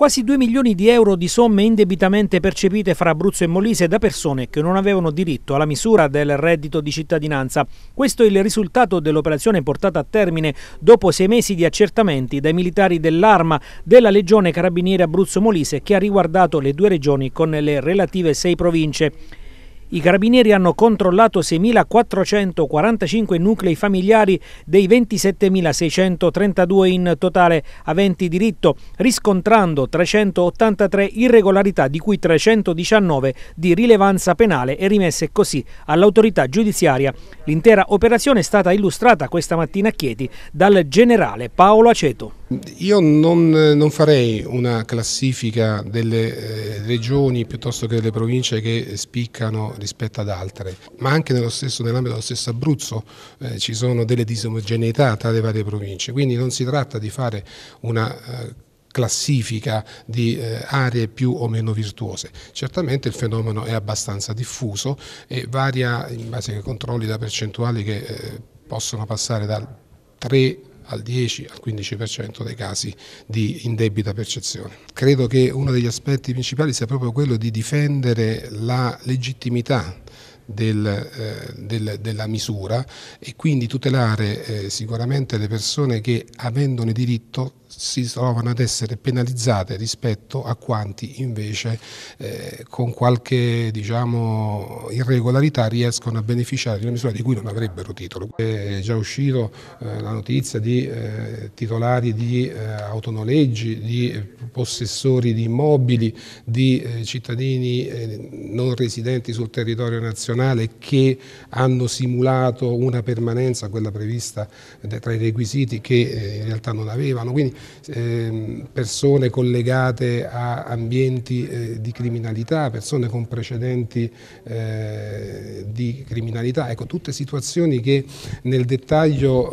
quasi 2 milioni di euro di somme indebitamente percepite fra Abruzzo e Molise da persone che non avevano diritto alla misura del reddito di cittadinanza. Questo è il risultato dell'operazione portata a termine dopo sei mesi di accertamenti dai militari dell'Arma della Legione Carabinieri Abruzzo-Molise che ha riguardato le due regioni con le relative sei province i carabinieri hanno controllato 6.445 nuclei familiari dei 27.632 in totale aventi diritto, riscontrando 383 irregolarità, di cui 319 di rilevanza penale e rimesse così all'autorità giudiziaria. L'intera operazione è stata illustrata questa mattina a Chieti dal generale Paolo Aceto. Io non, non, farei una classifica delle eh, regioni piuttosto che delle province che spiccano rispetto ad altre, ma anche nell'ambito nell dello stesso Abruzzo eh, ci sono delle disomogeneità tra le varie province, quindi non si tratta di fare una... Eh, classifica di eh, aree più o meno virtuose. Certamente il fenomeno è abbastanza diffuso e varia in base ai controlli da percentuali che eh, possono passare dal 3 al 10 al 15% dei casi di indebita percezione. Credo che uno degli aspetti principali sia proprio quello di difendere la legittimità del, eh, del, della misura e quindi tutelare eh, sicuramente le persone che avendone diritto si trovano ad essere penalizzate rispetto a quanti invece eh, con qualche diciamo, irregolarità riescono a beneficiare di una misura di cui non avrebbero titolo. È già uscito eh, la notizia di eh, titolari di eh, autonoleggi, di possessori di immobili, di eh, cittadini eh, non residenti sul territorio nazionale che hanno simulato una permanenza, quella prevista eh, tra i requisiti, che eh, in realtà non avevano, quindi ehm, persone collegate a ambienti eh, di criminalità, persone con precedenti di criminalità, ecco tutte situazioni che nel dettaglio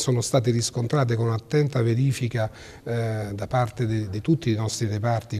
sono state riscontrate con un'attenta verifica eh, da parte di, di tutti i nostri reparti